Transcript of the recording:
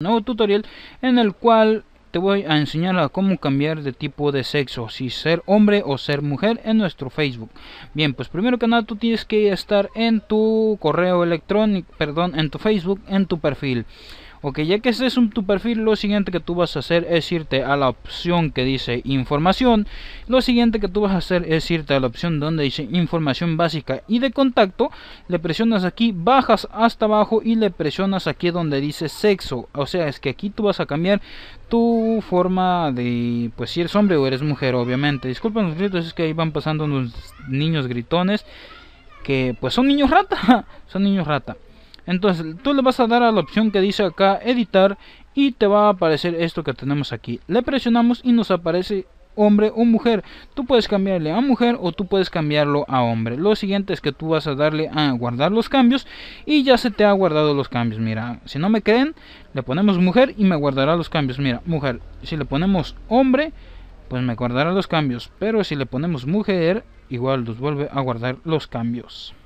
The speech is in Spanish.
nuevo tutorial en el cual te voy a enseñar a cómo cambiar de tipo de sexo, si ser hombre o ser mujer en nuestro Facebook. Bien, pues primero que nada tú tienes que estar en tu correo electrónico, perdón, en tu Facebook, en tu perfil. Ok, ya que ese es un, tu perfil, lo siguiente que tú vas a hacer es irte a la opción que dice información. Lo siguiente que tú vas a hacer es irte a la opción donde dice información básica y de contacto. Le presionas aquí, bajas hasta abajo y le presionas aquí donde dice sexo. O sea, es que aquí tú vas a cambiar tu forma de, pues si eres hombre o eres mujer, obviamente. Disculpen los gritos, es que ahí van pasando unos niños gritones que pues son niños rata. son niños rata entonces tú le vas a dar a la opción que dice acá editar y te va a aparecer esto que tenemos aquí le presionamos y nos aparece hombre o mujer. Tú puedes cambiarle a mujer o tú puedes cambiarlo a hombre. Lo siguiente es que tú vas a darle a guardar los cambios y ya se te ha guardado los cambios. Mira, si no me creen, le ponemos mujer y me guardará los cambios. Mira, mujer. Si le ponemos hombre, pues me guardará los cambios. Pero si le ponemos mujer, igual nos vuelve a guardar los cambios.